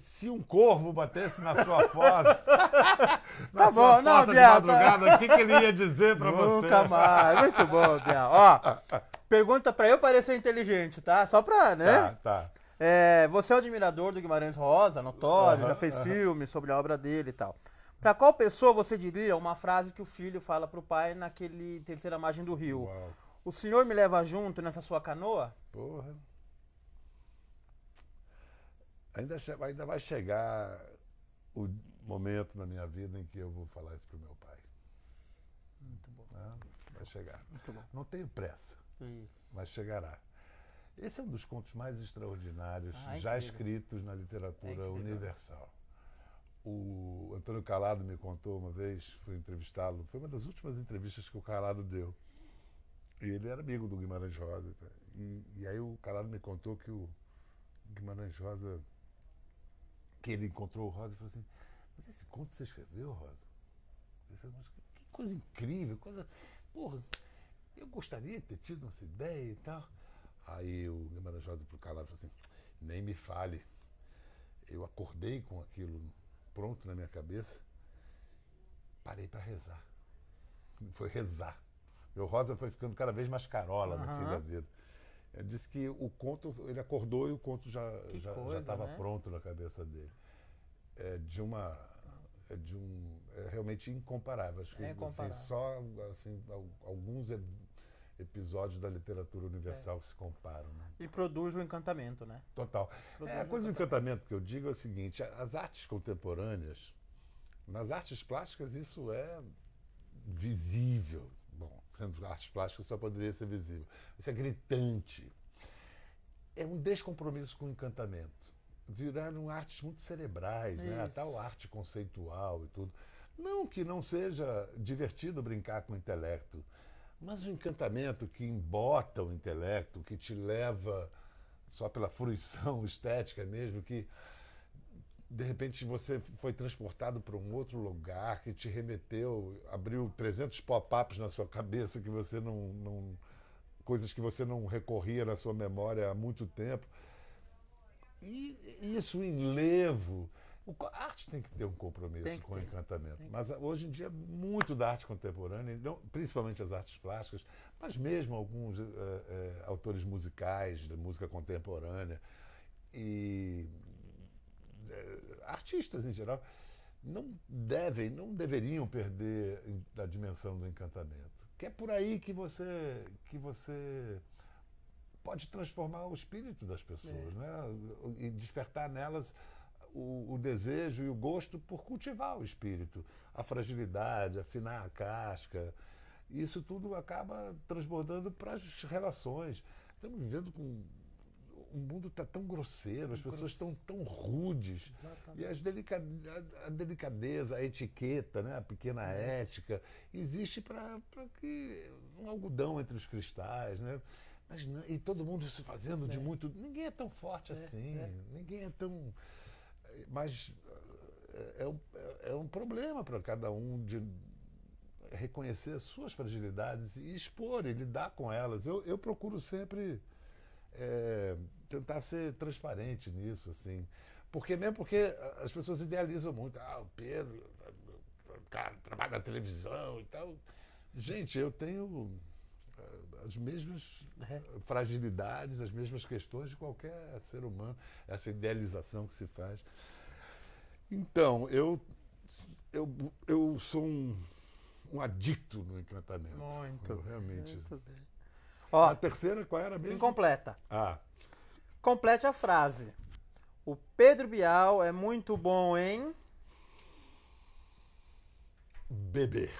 Se um corvo batesse na sua foto, na tá sua bom, porta não, de Bial, tá. madrugada, o tá... que, que, ele ia dizer para você? Nunca mais. Muito bom, Bial. Ó, pergunta para eu parecer inteligente, tá? Só para, né? Tá, tá. É, você é o admirador do Guimarães Rosa, notório, uhum, já fez uhum. filme sobre a obra dele e tal. Para qual pessoa você diria uma frase que o filho fala para o pai naquele terceira margem do rio? Uau. O senhor me leva junto nessa sua canoa? Porra. Ainda, ainda vai chegar o momento na minha vida em que eu vou falar isso pro meu pai. Muito bom. Ah, vai chegar. Muito bom. Não tenho pressa. Isso. Mas chegará. Esse é um dos contos mais extraordinários ah, já escritos na literatura é universal. O Antônio Calado me contou uma vez, fui entrevistá-lo, foi uma das últimas entrevistas que o Calado deu. E ele era amigo do Guimarães Rosa. E, e aí o Calado me contou que o Guimarães Rosa, que ele encontrou o Rosa e falou assim: Mas esse conto você escreveu, Rosa? Que coisa incrível, coisa. Porra, eu gostaria de ter tido essa ideia e tal. Aí o Guimarães Rosa para o Calado falou assim, nem me fale. Eu acordei com aquilo pronto na minha cabeça, parei para rezar. Foi rezar. Meu Rosa foi ficando cada vez mais carola uhum. no fim da vida. Ele disse que o conto, ele acordou e o conto já estava né? pronto na cabeça dele. É de uma. É de um, é realmente incomparável. Acho que é assim, só assim, alguns episódios da literatura universal é. que se comparam. Né? E produz o um encantamento, né? Total. É, a coisa um do encantamento que eu digo é o seguinte: as artes contemporâneas, nas artes plásticas, isso é visível. Bom, sendo artes plásticas, só poderia ser visível. Isso é gritante. É um descompromisso com o encantamento. Viraram artes muito cerebrais, né? a tal arte conceitual e tudo. Não que não seja divertido brincar com o intelecto, mas o encantamento que embota o intelecto, que te leva só pela fruição estética mesmo, que de repente você foi transportado para um outro lugar que te remeteu, abriu 300 pop-ups na sua cabeça que você não, não, coisas que você não recorria na sua memória há muito tempo. E isso enlevo a arte tem que ter um compromisso com o encantamento. Mas hoje em dia, é muito da arte contemporânea, não, principalmente as artes plásticas, mas mesmo alguns uh, uh, autores musicais de música contemporânea e uh, artistas em geral, não devem, não deveriam perder a dimensão do encantamento. Que é por aí que você, que você pode transformar o espírito das pessoas, é. né? E despertar nelas o, o, desejo e o gosto por cultivar o espírito, a fragilidade, afinar a casca. Isso tudo acaba transbordando para as relações. Estamos vivendo com. O mundo está tão grosseiro, as pessoas estão tão rudes. Exatamente. E as delica... a delicadeza, a etiqueta, né? a pequena é. ética, existe para que um algodão entre os cristais. Né? Mas e todo mundo se fazendo é. de muito. Ninguém é tão forte é. assim. É. Ninguém é tão mas é, é, é um, é um problema para cada um de reconhecer as suas fragilidades e expor e lidar com elas. Eu, eu procuro sempre é, tentar ser transparente nisso, assim. Porque mesmo porque as pessoas idealizam muito, ah, o Pedro, cara, trabalha na televisão e tal. Gente, eu tenho as mesmas é. fragilidades, as mesmas questões de qualquer ser humano, essa idealização que se faz. Então, eu, eu, eu sou um, um adicto no encantamento. Muito. Eu, realmente. Muito bem. Ó, a terceira, qual era mesmo? Incompleta. Ah. Complete a frase. O Pedro Bial é muito bom em. Beber.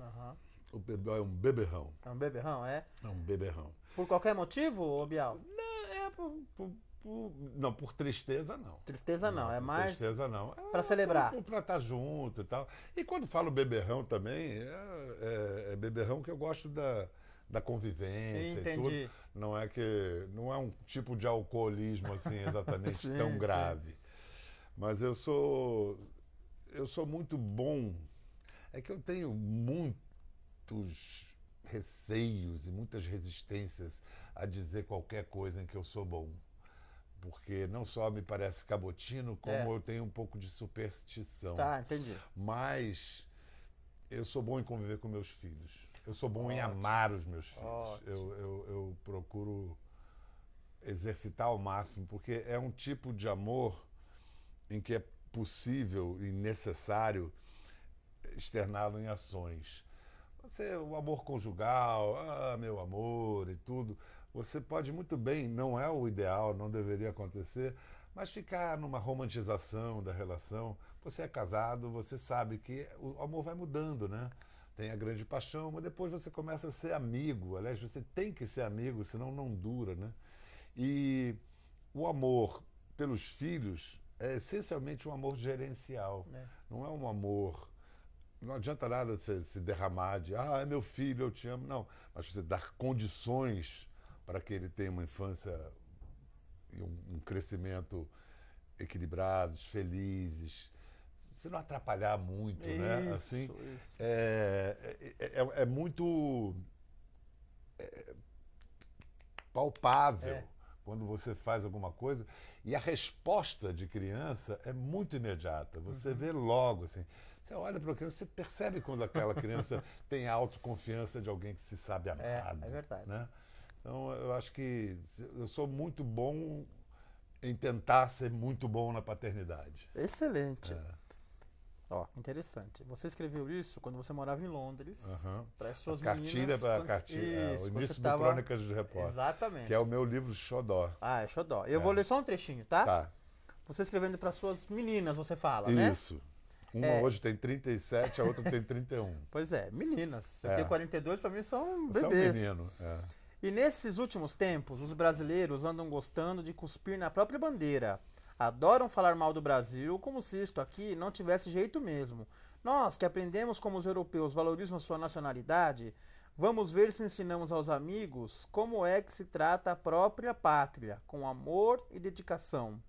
Aham. Uhum. O Bial é um beberrão. É um beberrão, é? É um beberrão. Por qualquer motivo, Bial? Não, é por, por, por, não, por tristeza não. Tristeza não, não é mais. Tristeza não. É para celebrar. Para estar tá junto e tal. E quando falo beberrão também, é, é, é beberrão que eu gosto da, da convivência Entendi. e tudo. Não é que não é um tipo de alcoolismo assim exatamente sim, tão grave. Sim. Mas eu sou eu sou muito bom. É que eu tenho muito muitos receios e muitas resistências a dizer qualquer coisa em que eu sou bom. Porque não só me parece cabotino, como é. eu tenho um pouco de superstição. Tá, entendi. Mas eu sou bom em conviver com meus filhos. Eu sou bom Ótimo. em amar os meus filhos. Eu, eu, eu procuro exercitar ao máximo, porque é um tipo de amor em que é possível e necessário externá-lo em ações. Você, o amor conjugal, ah, meu amor e tudo. Você pode muito bem, não é o ideal, não deveria acontecer, mas ficar numa romantização da relação. Você é casado, você sabe que o amor vai mudando, né? Tem a grande paixão, mas depois você começa a ser amigo. Aliás, você tem que ser amigo, senão não dura, né? E o amor pelos filhos é essencialmente um amor gerencial. É. Não é um amor não adianta nada se, se derramar de, ah, é meu filho, eu te amo. Não, mas você dar condições para que ele tenha uma infância e um, um crescimento equilibrados, felizes, você não atrapalhar muito, né, isso, né? Assim, isso. É, é, é, é muito é, palpável é. quando você faz alguma coisa e a resposta de criança é muito imediata. Você uhum. vê logo assim. Você olha para a criança, você percebe quando aquela criança tem a autoconfiança de alguém que se sabe amado. É, é verdade. Né? Então, eu acho que eu sou muito bom em tentar ser muito bom na paternidade. Excelente. É. Ó, interessante. Você escreveu isso quando você morava em Londres, uhum. para as suas cartilha, meninas. quando... cartilha, é, isso, é, o início do tava... Crônicas de Repórter. Exatamente. Que é o meu livro Xodó. Ah, é Xodó. Eu é. vou ler só um trechinho, tá? Tá. Você escrevendo para suas meninas, você fala, isso. né? Isso. Uma é... hoje tem 37, a outra tem 31. Pois é, meninas. Eu é. tenho 42, para mim são bebês. São menino, é. E nesses últimos tempos, os brasileiros andam gostando de cuspir na própria bandeira. Adoram falar mal do Brasil, como se isto aqui não tivesse jeito mesmo. Nós, que aprendemos como os europeus valorizam a sua nacionalidade, vamos ver se ensinamos aos amigos como é que se trata a própria pátria, com amor e dedicação.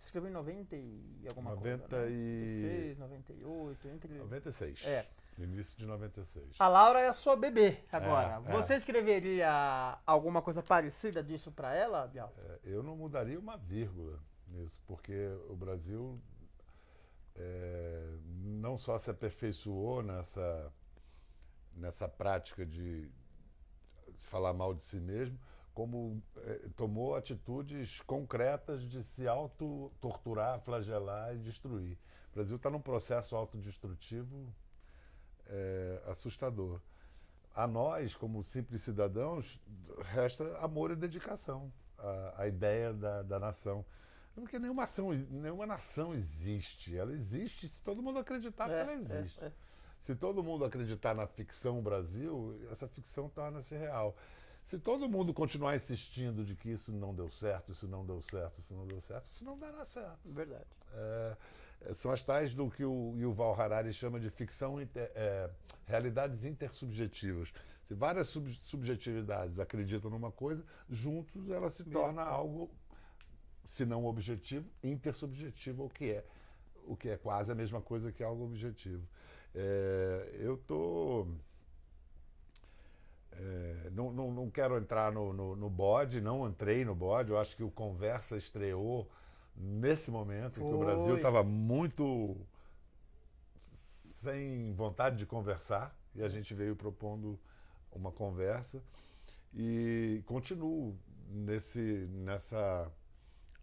Você escreveu em 90 e alguma 90 coisa? Né? E... 96, 98, entre. 96. É. início de 96. A Laura é a sua bebê agora. É, é. Você é. escreveria alguma coisa parecida disso para ela, Bial? É, eu não mudaria uma vírgula nisso, porque o Brasil é, não só se aperfeiçoou nessa, nessa prática de falar mal de si mesmo, como eh, tomou atitudes concretas de se auto-torturar, flagelar e destruir. O Brasil está num processo autodestrutivo eh, assustador. A nós, como simples cidadãos, resta amor e dedicação à, à ideia da, da nação. Porque nenhuma, ação, nenhuma nação existe. Ela existe se todo mundo acreditar é, que ela é, existe. É, é. Se todo mundo acreditar na ficção Brasil, essa ficção torna-se real. Se todo mundo continuar insistindo de que isso não deu certo, isso não deu certo, isso não deu certo, isso não dará certo. Verdade. É, é, são as tais do que o Yuval Harari chama de ficção, inter, é, realidades intersubjetivas. Se várias sub, subjetividades acreditam numa coisa, juntos ela se torna algo, se não objetivo, intersubjetivo, o que é o que é quase a mesma coisa que algo objetivo. É, eu estou tô é, não, não, não, quero entrar no, no, no bode, não entrei no bode. Eu acho que o Conversa estreou nesse momento que o Brasil estava muito sem vontade de conversar e a gente veio propondo uma conversa e continuo nesse, nessa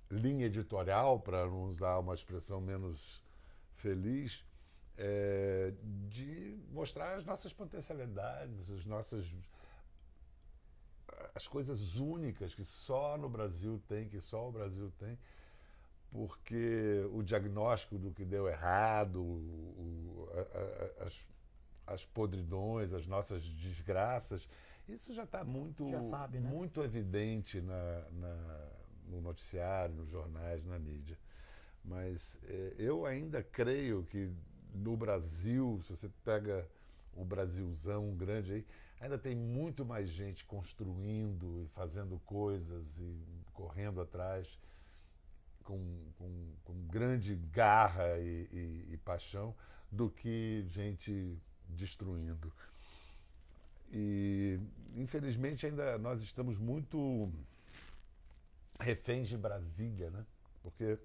linha editorial, para não usar uma expressão menos feliz, é, de mostrar as nossas potencialidades, as nossas as coisas únicas que só no Brasil tem, que só o Brasil tem, porque o diagnóstico do que deu errado, o, a, a, as, as podridões, as nossas desgraças, isso já está muito, né? muito evidente na, na, no noticiário, nos jornais, na mídia. Mas é, eu ainda creio que no Brasil, se você pega o Brasilzão grande aí, ainda tem muito mais gente construindo e fazendo coisas e correndo atrás com, com, com grande garra e, e, e paixão do que gente destruindo. E, infelizmente, ainda nós estamos muito reféns de Brasília, né? Porque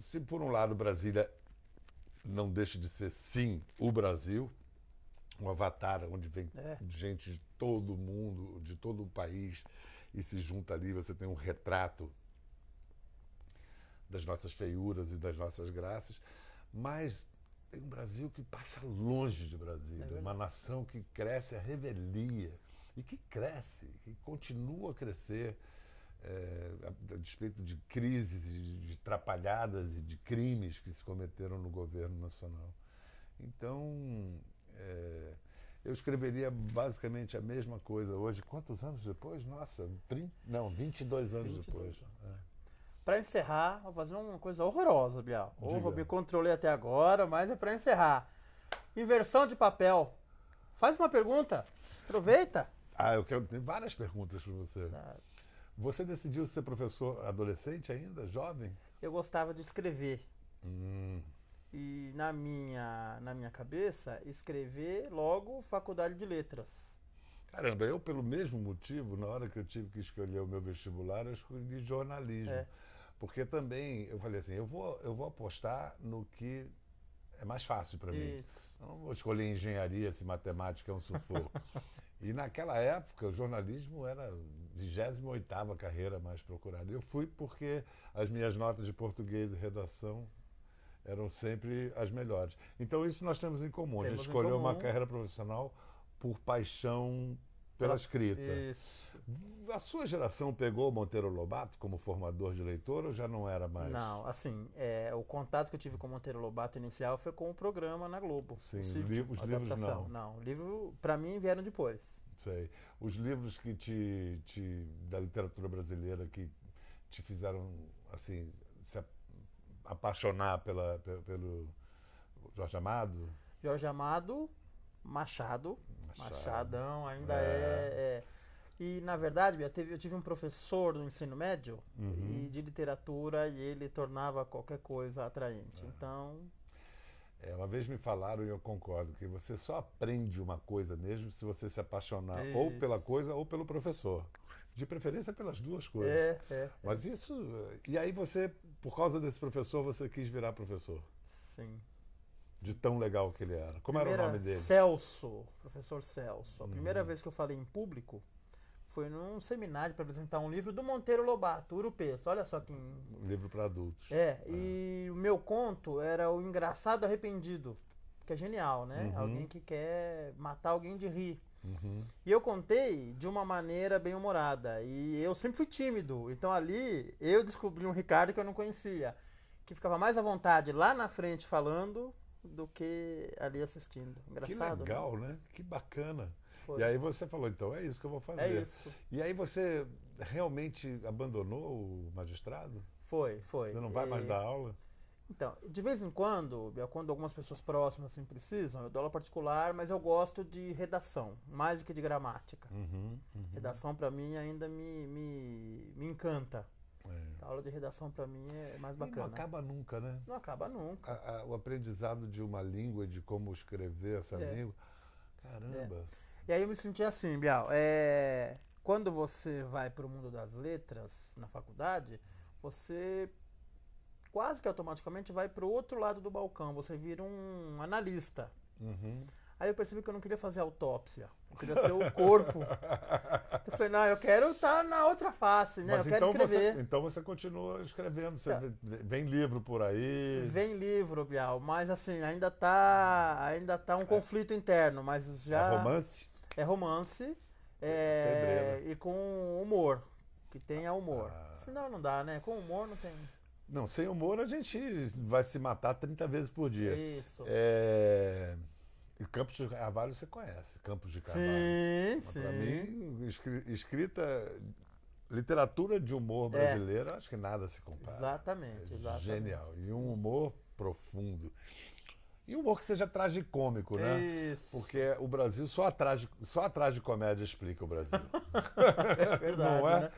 se por um lado Brasília não deixa de ser sim o Brasil, um avatar onde vem é. gente de todo mundo, de todo o país, e se junta ali, você tem um retrato das nossas feiuras e das nossas graças, mas tem um Brasil que passa longe de Brasília, é uma nação que cresce a revelia e que cresce, que continua a crescer é, a, a, despeito de crises, de, de trapalhadas e de crimes que se cometeram no governo nacional. Então, é, eu escreveria basicamente a mesma coisa hoje. Quantos anos depois? Nossa, 30, não, 22 anos 22. depois. É. Para encerrar, vou fazer uma coisa horrorosa, Bial. Diga. Oh, me controlei até agora, mas é para encerrar. Inversão de papel. Faz uma pergunta. Aproveita. Ah, eu quero. várias perguntas para você. Tá. Você decidiu ser professor adolescente ainda, jovem? Eu gostava de escrever. Hum. E na minha, na minha cabeça, escrever logo faculdade de letras. Caramba, eu pelo mesmo motivo, na hora que eu tive que escolher o meu vestibular, eu escolhi jornalismo. É. Porque também eu falei assim, eu vou, eu vou apostar no que é mais fácil para mim. Eu não vou escolher engenharia se matemática é um sufoco. e naquela época, o jornalismo era a 28ª carreira mais procurada. Eu fui porque as minhas notas de português e redação eram sempre as melhores. Então isso nós temos em comum. Temos a gente escolheu uma carreira profissional por paixão pela escrita. Isso. A sua geração pegou Monteiro Lobato como formador de leitor ou já não era mais? Não, assim, é, o contato que eu tive com Monteiro Lobato inicial foi com o programa na Globo. Sim, livro, os livros não. Não, livro para mim vieram depois. Sei. Os livros que te, te da literatura brasileira que te fizeram assim se apaixonar pela, pelo, pelo Jorge Amado? Jorge Amado, Machado. Machado. Machadão, ainda é. é, é. E, na verdade, eu, eu tive um professor no ensino médio uhum. e de literatura e ele tornava qualquer coisa atraente. É. Então. É, uma vez me falaram, e eu concordo, que você só aprende uma coisa mesmo se você se apaixonar Isso. ou pela coisa ou pelo professor. De preferência pelas duas coisas. É, é. Mas isso. E aí você, por causa desse professor, você quis virar professor? Sim. De tão legal que ele era. Como primeira, era o nome dele? Celso, professor Celso. A primeira hum. vez que eu falei em público foi num seminário para apresentar um livro do Monteiro Lobato, Urupês. Olha só que. Um livro para adultos. É, ah. e o meu conto era O Engraçado Arrependido, que é genial, né? Uhum. Alguém que quer matar alguém de rir. Uhum. E eu contei de uma maneira bem humorada. E eu sempre fui tímido. Então ali eu descobri um Ricardo que eu não conhecia. Que ficava mais à vontade lá na frente falando do que ali assistindo. Engraçado. Que né? legal, né? né? Que bacana. Foi. E aí você falou, então, é isso que eu vou fazer. É isso. E aí você realmente abandonou o magistrado? Foi, foi. Você não vai e... mais dar aula? Então, de vez em quando, quando algumas pessoas próximas assim precisam, eu dou aula particular, mas eu gosto de redação, mais do que de gramática. Uhum, uhum. Redação para mim ainda me, me, me encanta. É. A aula de redação para mim é mais bacana. E não acaba nunca, né? Não acaba nunca. A, a, o aprendizado de uma língua, de como escrever essa é. língua. Caramba. É. E aí eu me senti assim, Bial. É, quando você vai para o mundo das letras na faculdade, você quase que automaticamente vai para o outro lado do balcão. Você vira um analista. Uhum. Aí eu percebi que eu não queria fazer autópsia. Eu queria ser o corpo. eu falei, não, eu quero estar tá na outra face, né? Mas eu então quero escrever. Você, então você continua escrevendo. Você tá. Vem livro por aí. Vem livro, Bial. Mas assim, ainda está ainda tá um é. conflito interno, mas já. É romance? É romance. É, e com humor. Que tenha humor. Ah. Senão não dá, né? Com humor não tem. Não, sem humor a gente vai se matar 30 vezes por dia. Isso. É... E Campos de Carvalho você conhece, Campos de Carvalho. Sim, Mas sim. Para mim, escrita, literatura de humor é. brasileira, é. acho que nada se compara. Exatamente, é exatamente. Genial. E um humor profundo. E um humor que seja tragicômico, né? Isso. Porque o Brasil só atrás de, só atrás de comédia explica o Brasil. é verdade, Não é? Né?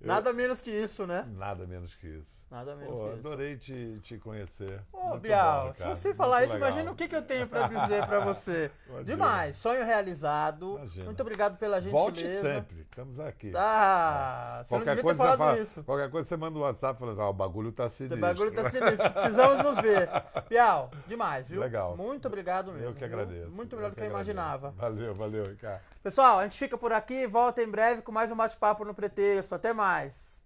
Nada menos que isso, né? Nada menos que isso. Nada menos Pô, que isso. Adorei te, te conhecer. Ô, Muito Bial, bom, se você falar Muito isso, legal. imagina o que, que eu tenho para dizer para você. Demais, sonho realizado. Imagina. Muito obrigado pela gentileza. Volte sempre, estamos aqui. Ah, é. qualquer coisa, isso. Qualquer coisa você manda um WhatsApp falando assim, ah, o bagulho tá sinistro. O bagulho tá sinistro, precisamos nos ver. Bial, demais, viu? Legal. Muito obrigado mesmo. Eu que agradeço. Muito melhor do que, que eu imaginava. Valeu, valeu, Ricardo. Pessoal, a gente fica por aqui, volta em breve com mais um bate-papo no Pretexto. Até mais nós.